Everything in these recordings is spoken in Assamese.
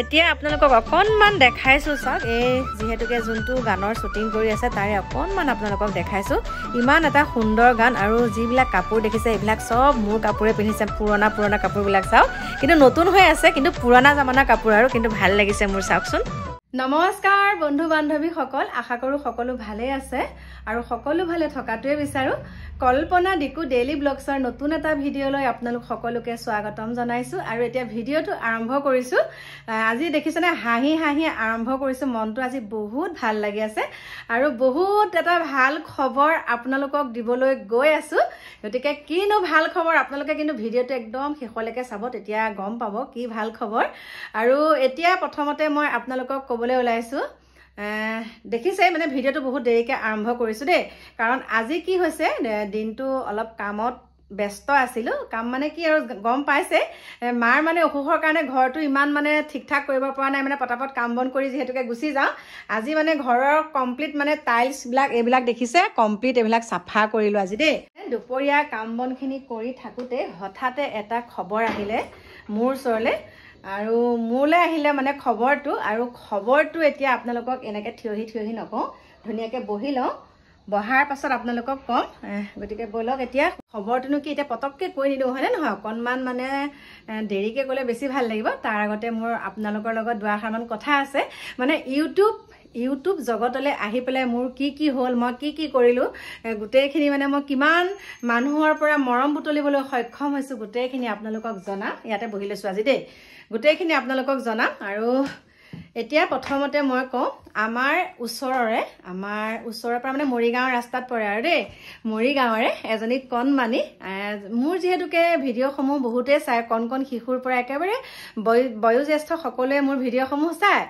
এতিয়া আপোনালোকক অকণমান দেখাইছোঁ চাওক এই যিহেতুকে যোনটো গানৰ শ্বুটিং কৰি আছে তাৰে অকণমান আপোনালোকক দেখাইছোঁ ইমান এটা সুন্দৰ গান আৰু যিবিলাক কাপোৰ দেখিছে এইবিলাক চব মোৰ কাপোৰে পিন্ধিছে পুৰণা পুৰণা কাপোৰবিলাক চাওক কিন্তু নতুন হৈ আছে কিন্তু পুৰণা জামানা কাপোৰ আৰু কিন্তু ভাল লাগিছে মোৰ চাওকচোন নমস্কাৰ বন্ধু বান্ধৱীসকল আশা কৰোঁ সকলো ভালেই আছে আৰু সকলো ভালে থকাটোৱে বিচাৰোঁ কল্পনা ডিকু ডেইলী ব্লগছৰ নতুন এটা ভিডিঅ'লৈ আপোনালোক সকলোকে স্বাগতম জনাইছোঁ আৰু এতিয়া ভিডিঅ'টো আৰম্ভ কৰিছোঁ আজি দেখিছেনে হাঁহি হাঁহি আৰম্ভ কৰিছোঁ মনটো আজি বহুত ভাল লাগি আছে আৰু বহুত এটা ভাল খবৰ আপোনালোকক দিবলৈ গৈ আছোঁ গতিকে কিনো ভাল খবৰ আপোনালোকে কিন্তু ভিডিঅ'টো একদম শেষলৈকে চাব তেতিয়া গম পাব কি ভাল খবৰ আৰু এতিয়া প্ৰথমতে মই আপোনালোকক ক'বলৈ ওলাইছোঁ দেখিছে মানে ভিডিঅ'টো বহুত দেৰিকৈ আৰম্ভ কৰিছোঁ দেই কাৰণ আজি কি হৈছে দিনটো অলপ কামত ব্যস্ত আছিলোঁ কাম মানে কি আৰু গম পাইছে মাৰ মানে অসুখৰ কাৰণে ঘৰটো ইমান মানে ঠিক ঠাক কৰিব পৰা নাই মানে পটাপট কাম বন কৰি যিহেতুকে গুচি যাওঁ আজি মানে ঘৰৰ কমপ্লিট মানে টাইলছবিলাক এইবিলাক দেখিছে কমপ্লিট এইবিলাক চাফা কৰিলোঁ আজি দেই দুপৰীয়া কাম বনখিনি কৰি থাকোঁতে হঠাতে এটা খবৰ আহিলে মোৰ ওচৰলৈ আৰু মোলৈ আহিলে মানে খবৰটো আৰু খবৰটো এতিয়া আপোনালোকক এনেকৈ থিয়হি থিয়হি নকওঁ ধুনীয়াকৈ বহি লওঁ বহাৰ পাছত আপোনালোকক ক'ম গতিকে বলক এতিয়া খবৰটোনো কি এতিয়া পটককৈ কৈ নিদিওঁ হয়নে নহয় অকণমান মানে দেৰিকৈ গ'লে বেছি ভাল লাগিব তাৰ আগতে মোৰ আপোনালোকৰ লগত দুআষাৰমান কথা আছে মানে ইউটিউব ইউটিউব জগতলৈ আহি পেলাই মোৰ কি কি হ'ল মই কি কি কৰিলোঁ গোটেইখিনি মানে মই কিমান মানুহৰ পৰা মৰম বুটলিবলৈ সক্ষম হৈছোঁ গোটেইখিনি আপোনালোকক জনাম ইয়াতে বহি লৈছোঁ আজি দেই গোটেইখিনি আপোনালোকক জনাম আৰু এতিয়া প্ৰথমতে মই কওঁ আমাৰ ওচৰৰে আমাৰ ওচৰৰ পৰা মানে মৰিগাঁৱৰ ৰাস্তাত পৰে আৰু দেই মৰিগাঁৱৰে এজনী কণমানি মোৰ যিহেতুকে ভিডিঅ'সমূহ বহুতেই চায় কণ কণ শিশুৰ পৰা একেবাৰে বয়োজ্যেষ্ঠ সকলোৱে মোৰ ভিডিঅ'সমূহ চায়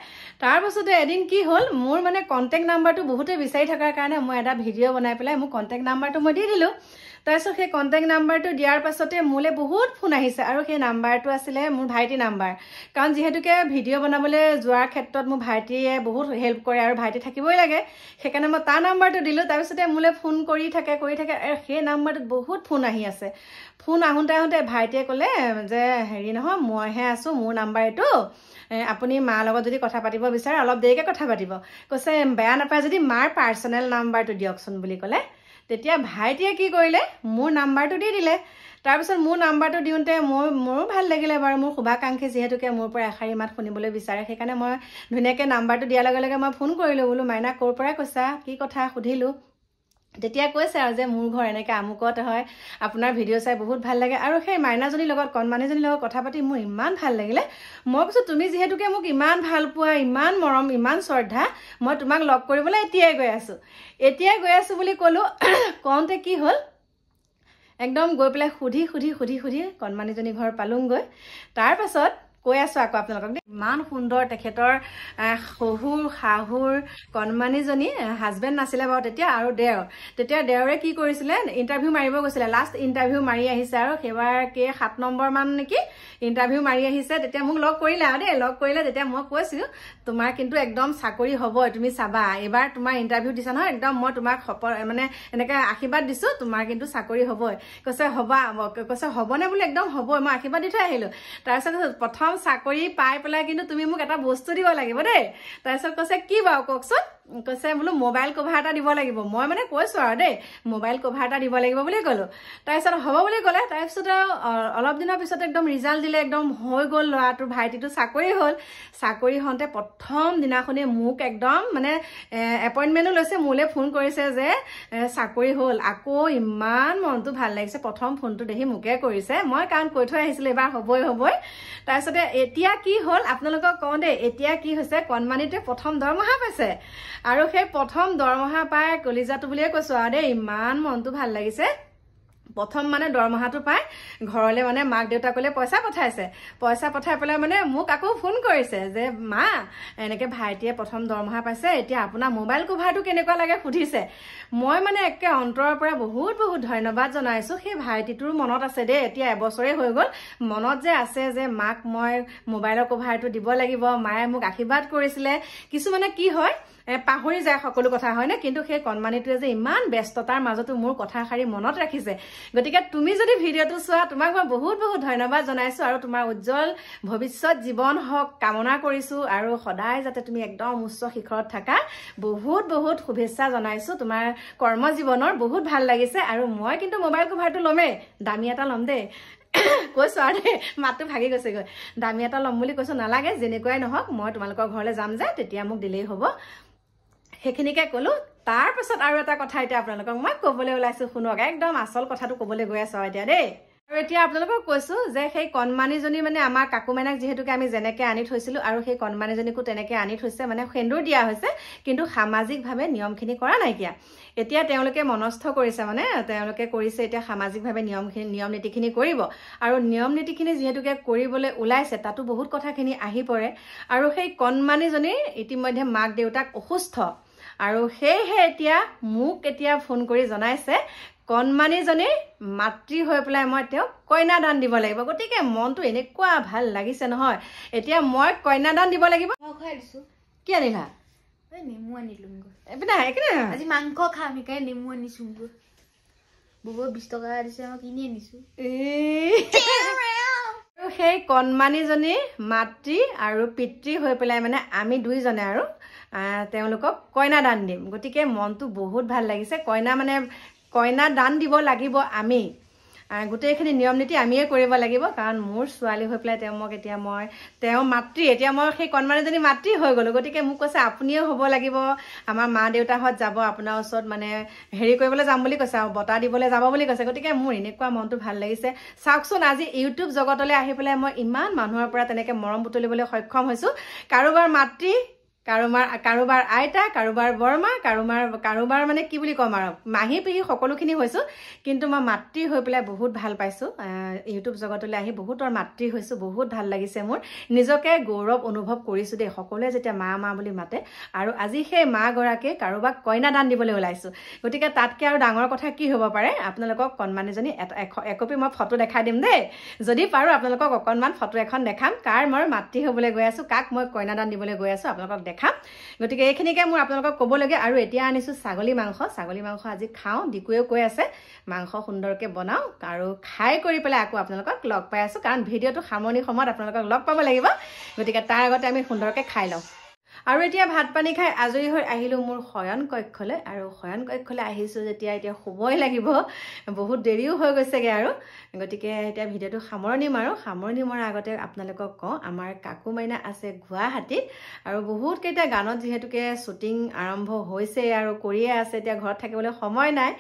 তাৰপাছতে এদিন কি হ'ল মোৰ মানে কণ্টেক্ট নাম্বাৰটো বহুতেই বিচাৰি থকাৰ কাৰণে মই এটা ভিডিঅ' বনাই পেলাই মোৰ কণ্টেক্ট নাম্বাৰটো মই দি দিলোঁ তাৰপিছত সেই কণ্টেক্ট নাম্বাৰটো দিয়াৰ পাছতে মোলৈ বহুত ফোন আহিছে আৰু সেই নাম্বাৰটো আছিলে মোৰ ভাইটি নাম্বাৰ কাৰণ যিহেতুকে ভিডিঅ' বনাবলৈ যোৱাৰ ক্ষেত্ৰত মোৰ ভাইটিয়ে বহুত হেল্প কৰে আৰু ভাইটি থাকিবই লাগে সেইকাৰণে মই তাৰ নাম্বাৰটো দিলোঁ তাৰপিছতে মোলৈ ফোন কৰি থাকে কৰি থাকে আৰু সেই নাম্বাৰটোত বহুত ফোন আহি আছে ফোন আহোঁতে আহোঁতে ভাইটিয়ে ক'লে যে হেৰি নহয় মইহে আছোঁ মোৰ নাম্বাৰ এইটো আপুনি মাৰ লগত যদি কথা পাতিব বিচাৰে অলপ দেৰিকৈ কথা পাতিব কৈছে বেয়া নাপায় যদি মাৰ পাৰ্চনেল নাম্বাৰটো দিয়কচোন বুলি ক'লে তেতিয়া ভাইটিয়ে কি কৰিলে মোৰ নাম্বাৰটো দি দিলে তাৰপিছত মোৰ নাম্বাৰটো দিওঁতে মোৰ মোৰো ভাল লাগিলে বাৰু মোৰ শুভাকাংক্ষী যিহেতুকে মোৰ পৰা এষাৰী মাত শুনিবলৈ বিচাৰে সেইকাৰণে মই ধুনীয়াকৈ নাম্বাৰটো দিয়াৰ লগে লগে মই ফোন কৰিলোঁ বোলো মাইনা ক'ৰ পৰা কৈছা কি কথা সুধিলোঁ তেতিয়া কৈছে আৰু যে মোৰ ঘৰ এনেকৈ আমুকত হয় আপোনাৰ ভিডিঅ' চাই বহুত ভাল লাগে আৰু সেই মাইনাজনীৰ লগত কণমানিজনীৰ লগত কথা পাতি মোৰ ইমান ভাল লাগিলে মই কৈছোঁ তুমি যিহেতুকে মোক ইমান ভাল পোৱা ইমান মৰম ইমান শ্ৰদ্ধা মই তোমাক লগ কৰিবলৈ এতিয়াই গৈ আছোঁ এতিয়াই গৈ আছোঁ বুলি ক'লোঁ কওঁতে কি হ'ল একদম গৈ পেলাই সুধি সুধি সুধি সুধি কণমানিজনী ঘৰ পালোঁগৈ তাৰপাছত কৈ আছো আকৌ আপোনালোকক দেই ইমান সুন্দৰ তেখেতৰ শহুৰ শাহুৰ কণমানীজনী হাজবেণ্ড নাছিলে বাৰু তেতিয়া আৰু দেও তেতিয়া দেওৰে কি কৰিছিলে ইণ্টাৰভিউ মাৰিব গৈছিলে লাষ্ট ইণ্টাৰভিউ মাৰি আহিছে আৰু সেইবাৰ কেই সাত নম্বৰমান নেকি ইণ্টাৰভিউ মাৰি আহিছে তেতিয়া মোক লগ কৰিলে আৰু দেই লগ কৰিলে তেতিয়া মই কৈছিলোঁ তোমাৰ কিন্তু একদম চাকৰি হ'বই তুমি চাবা এইবাৰ তোমাৰ ইণ্টাৰভিউ দিছা নহয় একদম মই তোমাক মানে এনেকৈ আশীৰ্বাদ দিছোঁ তোমাৰ কিন্তু চাকৰি হ'বই কৈছে হ'বা কৈছে হ'বনে বুলি একদম হ'বই মই আশীৰ্বাদ দি থৈ আহিলোঁ তাৰপিছত প্ৰথম চাকৰি পাই পেলাই কিন্তু তুমি মোক এটা বস্তু দিব লাগিব দেই তাৰপিছত কৈছে কি বাৰু কওকচোন কৈছে বোলো মোবাইল কভাৰ এটা দিব লাগিব মই মানে কৈছোঁ আৰু দেই মোবাইল কভাৰ এটা দিব লাগিব বুলি ক'লোঁ তাৰপিছত হ'ব বুলি ক'লে তাৰপিছত আৰু অলপ দিনৰ পিছত একদম ৰিজাল্ট দিলে একদম হৈ গ'ল ল'ৰাটোৰ ভাইটিটো চাকৰি হ'ল চাকৰি হওঁতে প্ৰথম দিনাখনেই মোক একদম মানে এপইণ্টমেণ্টো লৈছে মোলৈ ফোন কৰিছে যে চাকৰি হ'ল আকৌ ইমান মনটো ভাল লাগিছে প্ৰথম ফোনটো দেখি মোকে কৰিছে মই কাৰণ কৈ থৈ আহিছিলোঁ এইবাৰ হ'বই হ'বই তাৰপিছতে এতিয়া কি হ'ল আপোনালোকক কওঁ দেই এতিয়া কি হৈছে কণমানিটোৱে প্ৰথম দৰমহা পাইছে আৰু সেই প্ৰথম দৰমহা পাই কলিজাটো বুলিয়ে কৈছো আৰু দেই ইমান মনটো ভাল লাগিছে প্ৰথম মানে দৰমহাটো পাই ঘৰলৈ মানে মাক দেউতাকলৈ পইচা পঠাইছে পইচা পঠাই পেলাই মানে মোক আকৌ ফোন কৰিছে যে মা এনেকৈ ভাইটিয়ে প্ৰথম দৰমহা পাইছে এতিয়া আপোনাৰ মোবাইল কভাৰটো কেনেকুৱা লাগে সুধিছে মই মানে একে অন্তৰৰ পৰা বহুত বহুত ধন্যবাদ জনাইছোঁ সেই ভাইটিটোৰ মনত আছে দেই এতিয়া এবছৰেই হৈ গ'ল মনত যে আছে যে মাক মই মোবাইলৰ কভাৰটো দিব লাগিব মায়ে মোক আশীৰ্বাদ কৰিছিলে কিছুমানে কি হয় পাহৰি যায় সকলো কথা হয়নে কিন্তু সেই কণমানিটোৱে যে ইমান ব্যস্ততাৰ মাজতো মোৰ কথা কথাষাৰী মনত ৰাখিছে গতিকে তুমি যদি ভিডিঅ'টো চোৱা তোমাক মই বহুত বহুত ধন্যবাদ জনাইছোঁ আৰু তোমাৰ উজ্জ্বল ভৱিষ্যত জীৱন হওক কামনা কৰিছোঁ আৰু সদায় যাতে তুমি একদম উচ্চ শিখৰত থাকা বহুত বহুত শুভেচ্ছা জনাইছোঁ তোমাৰ কৰ্ম জীৱনৰ বহুত ভাল লাগিছে আৰু মই কিন্তু মোবাইল কভাৰটো ল'মেই দামী এটা ল'ম দেই কৈছোঁ আৰু দেই মাতটো ভাগি গৈছেগৈ দামী এটা ল'ম বুলি কৈছোঁ নালাগে যেনেকুৱাই নহওক মই তোমালোকৰ ঘৰলৈ যাম যে তেতিয়া মোক দিলেই হ'ব সেইখিনিকে ক'লোঁ তাৰপিছত আৰু এটা কথা এতিয়া আপোনালোকক মই ক'বলৈ ওলাইছোঁ শুনক একদম আচল কথাটো ক'বলৈ গৈ আছো এতিয়া দেই আৰু এতিয়া আপোনালোকক কৈছোঁ যে সেই কণমানিজনী মানে আমাৰ মাইনাক যিহেতুকে আমি যেনেকৈ আনি থৈছিলোঁ আৰু সেই কণমানিজনীকো তেনেকৈ আনি থৈছে মানে সেন্দুৰ দিয়া হৈছে কিন্তু সামাজিকভাৱে নিয়মখিনি কৰা নাইকিয়া এতিয়া তেওঁলোকে মনস্থ কৰিছে মানে তেওঁলোকে কৰিছে এতিয়া সামাজিকভাৱে নিয়মখিনি নিয়ম নীতিখিনি কৰিব আৰু নিয়ম নীতিখিনি যিহেতুকে কৰিবলৈ ওলাইছে তাতো বহুত কথাখিনি আহি পৰে আৰু সেই কণমানিজনীৰ ইতিমধ্যে মাক দেউতাক অসুস্থ আৰু সেয়েহে এতিয়া মোক এতিয়া ফোন কৰি জনাইছে কণমানিজনীৰ মাতৃ হৈ পেলাই মই তেওঁক কন্যাদান দিব লাগিব গতিকে মনটো এনেকুৱা ভাল লাগিছে নহয় এতিয়া মই কন্যাদান দিব লাগিব কি আনিলা মাংস খাম সেইকাৰণে নেমু টকা কিনি আনিছো আৰু সেই কণমানিজনীৰ মাতৃ আৰু পিতৃ হৈ পেলাই মানে আমি দুইজনে আৰু তেওঁলোকক কইনা দান দিম গতিকে মনটো বহুত ভাল লাগিছে কইনা মানে কইনা দান দিব লাগিব আমি গোটেইখিনি নিয়ম নীতি আমিয়ে কৰিব লাগিব কাৰণ মোৰ ছোৱালী হৈ পেলাই তেওঁ মোক এতিয়া মই তেওঁ মাতৃ এতিয়া মই সেই কণমানীজনী মাতৃ হৈ গ'লোঁ গতিকে মোক কৈছে আপুনিয়ে হ'ব লাগিব আমাৰ মা দেউতাহঁত যাব আপোনাৰ ওচৰত মানে হেৰি কৰিবলৈ যাম বুলি কৈছে আৰু বঁটা দিবলৈ যাব বুলি কৈছে গতিকে মোৰ এনেকুৱা মনটো ভাল লাগিছে চাওকচোন আজি ইউটিউব জগতলৈ আহি পেলাই মই ইমান মানুহৰ পৰা তেনেকৈ মৰম বুটলিবলৈ সক্ষম হৈছোঁ কাৰোবাৰ মাতৃ কাৰোবাৰ কাৰোবাৰ আইতা কাৰোবাৰ বৰমা কাৰোবাৰ কাৰোবাৰ মানে কি বুলি ক'ম আৰু মাহী পিহি সকলোখিনি হৈছোঁ কিন্তু মই মাতৃ হৈ পেলাই বহুত ভাল পাইছোঁ ইউটিউব জগতলৈ আহি বহুতৰ মাতৃ হৈছোঁ বহুত ভাল লাগিছে মোৰ নিজকে গৌৰৱ অনুভৱ কৰিছোঁ দেই সকলোৱে যেতিয়া মা মা বুলি মাতে আৰু আজি সেই মাগৰাকীয়ে কাৰোবাক কইনা দান দিবলৈ ওলাইছোঁ গতিকে তাতকৈ আৰু ডাঙৰ কথা কি হ'ব পাৰে আপোনালোকক কণমানিজনী একপি মই ফটো দেখাই দিম দেই যদি পাৰোঁ আপোনালোকক অকণমান ফটো এখন দেখাম কাৰ মই মাতৃ হ'বলৈ গৈ আছোঁ কাক মই কইনা দান দিবলৈ গৈ আছোঁ আপোনালোকক দেখাম দেখাম গতিকে এইখিনিকে মোৰ আপোনালোকক ক'বলগীয়া আৰু এতিয়া আনিছোঁ ছাগলী মাংস ছাগলী মাংস আজি খাওঁ ডিকুৱেও কৈ আছে মাংস সুন্দৰকৈ বনাওঁ আৰু খাই কৰি পেলাই আকৌ আপোনালোকক লগ পাই আছোঁ কাৰণ ভিডিঅ'টো সামৰণি সময়ত আপোনালোকক লগ পাব লাগিব গতিকে তাৰ আগতে আমি সুন্দৰকৈ খাই লওঁ আৰু এতিয়া ভাত পানী খাই আজৰি হৈ আহিলোঁ মোৰ শয়ন কক্ষলৈ আৰু শয়ন কক্ষলৈ আহিছোঁ যেতিয়া এতিয়া শুবই লাগিব বহুত দেৰিও হৈ গৈছেগৈ আৰু গতিকে এতিয়া ভিডিঅ'টো সামৰণি মাৰোঁ সামৰণি মৰাৰ আগতে আপোনালোকক কওঁ আমাৰ কাকু মাইনা আছে গুৱাহাটীত আৰু বহুতকেইটা গানত যিহেতুকে শ্বুটিং আৰম্ভ হৈছে আৰু কৰিয়ে আছে এতিয়া ঘৰত থাকিবলৈ সময় নাই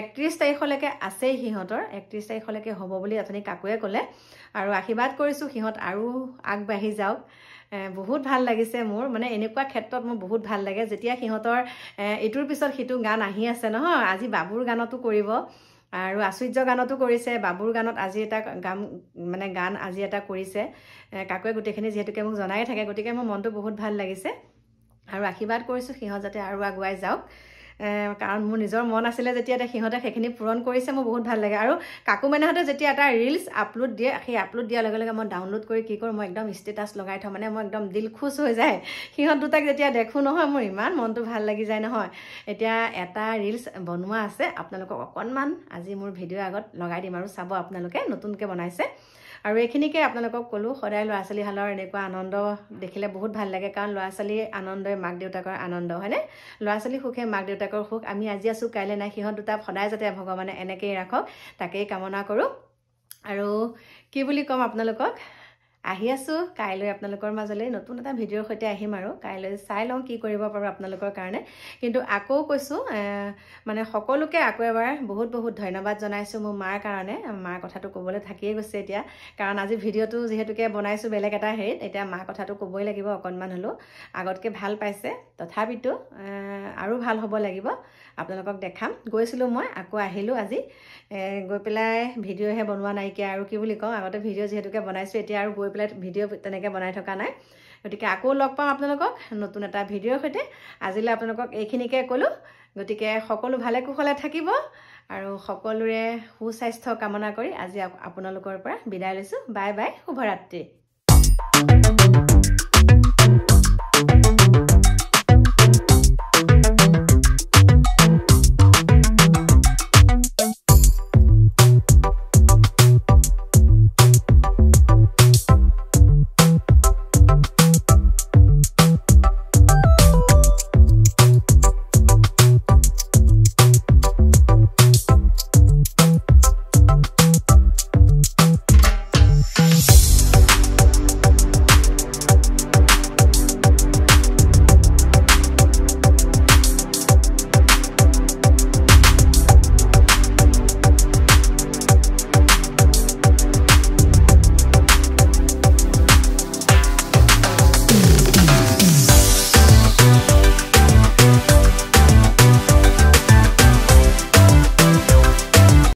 একত্ৰিছ তাৰিখলৈকে আছেই সিহঁতৰ একত্ৰিছ তাৰিখলৈকে হ'ব বুলি আপুনি কাকুৱে ক'লে আৰু আশীৰ্বাদ কৰিছোঁ সিহঁত আৰু আগবাঢ়ি যাওক বহুত ভাল লাগিছে মোৰ মানে এনেকুৱা ক্ষেত্ৰত মোৰ বহুত ভাল লাগে যেতিয়া সিহঁতৰ ইটোৰ পিছত সিটো গান আহি আছে নহয় আজি বাবুৰ গানতো কৰিব আৰু আচুৰ্য গানতো কৰিছে বাবুৰ গানত আজি এটা গান মানে গান আজি এটা কৰিছে কাকোৱে গোটেইখিনি যিহেতুকে মোক জনাই থাকে গতিকে মোৰ মনটো বহুত ভাল লাগিছে আৰু আশীৰ্বাদ কৰিছোঁ সিহঁত যাতে আৰু আগুৱাই যাওক কাৰণ মোৰ নিজৰ মন আছিলে যেতিয়া এতিয়া সিহঁতে সেইখিনি পূৰণ কৰিছে মোৰ বহুত ভাল লাগে আৰু কাকুমেনাহঁতে যেতিয়া এটা ৰিলছ আপলোড দিয়ে সেই আপলোড দিয়াৰ লগে লগে মই ডাউনলোড কৰি কি কৰোঁ মই একদম ষ্টেটাছ লগাই থওঁ মানে মই একদম দিল খুচ হৈ যায় সিহঁত দুটাক যেতিয়া দেখোঁ নহয় মোৰ ইমান মনটো ভাল লাগি যায় নহয় এতিয়া এটা ৰিলছ বনোৱা আছে আপোনালোকক অকণমান আজি মোৰ ভিডিঅ' আগত লগাই দিম আৰু চাব আপোনালোকে নতুনকৈ বনাইছে আৰু এইখিনিকে আপোনালোকক ক'লোঁ সদায় ল'ৰা ছোৱালীহালৰ এনেকুৱা আনন্দ দেখিলে বহুত ভাল লাগে কাৰণ ল'ৰা ছোৱালীৰ আনন্দই মাক দেউতাকৰ আনন্দ হয়নে ল'ৰা ছোৱালী সুখে মাক দেউতাকৰ সুখ আমি আজি আছোঁ কাইলৈ নাই সিহঁত দুটা সদায় যাতে ভগৱানে এনেকেই ৰাখক তাকেই কামনা কৰোঁ আৰু কি বুলি ক'ম আপোনালোকক আহি আছোঁ কাইলৈ আপোনালোকৰ মাজলৈ নতুন এটা ভিডিঅ'ৰ সৈতে আহিম আৰু কাইলৈ চাই লওঁ কি কৰিব পাৰোঁ আপোনালোকৰ কাৰণে কিন্তু আকৌ কৈছোঁ মানে সকলোকে আকৌ এবাৰ বহুত বহুত ধন্যবাদ জনাইছোঁ মোৰ মাৰ কাৰণে মাৰ কথাটো ক'বলৈ থাকিয়ে গৈছে এতিয়া কাৰণ আজি ভিডিঅ'টো যিহেতুকে বনাইছোঁ বেলেগ এটা হেৰিত এতিয়া মাৰ কথাটো ক'বই লাগিব অকণমান হ'লেও আগতকৈ ভাল পাইছে তথাপিতো আৰু ভাল হ'ব লাগিব আপোনালোকক দেখাম গৈছিলোঁ মই আকৌ আহিলোঁ আজি গৈ পেলাই ভিডিঅ'হে বনোৱা নাইকিয়া আৰু কি বুলি কওঁ আগতে ভিডিঅ' যিহেতুকে বনাইছোঁ এতিয়া আৰু গৈ পেলাই ভিডিঅ' তেনেকৈ বনাই থকা নাই গতিকে আকৌ লগ পাম আপোনালোকক নতুন এটা ভিডিঅ'ৰ সৈতে আজিলৈ আপোনালোকক এইখিনিকে ক'লোঁ গতিকে সকলো ভালে কুশলে থাকিব আৰু সকলোৰে সুস্বাস্থ্য কামনা কৰি আজি আপোনালোকৰ পৰা বিদায় লৈছোঁ বাই বাই শুভৰাত্ৰি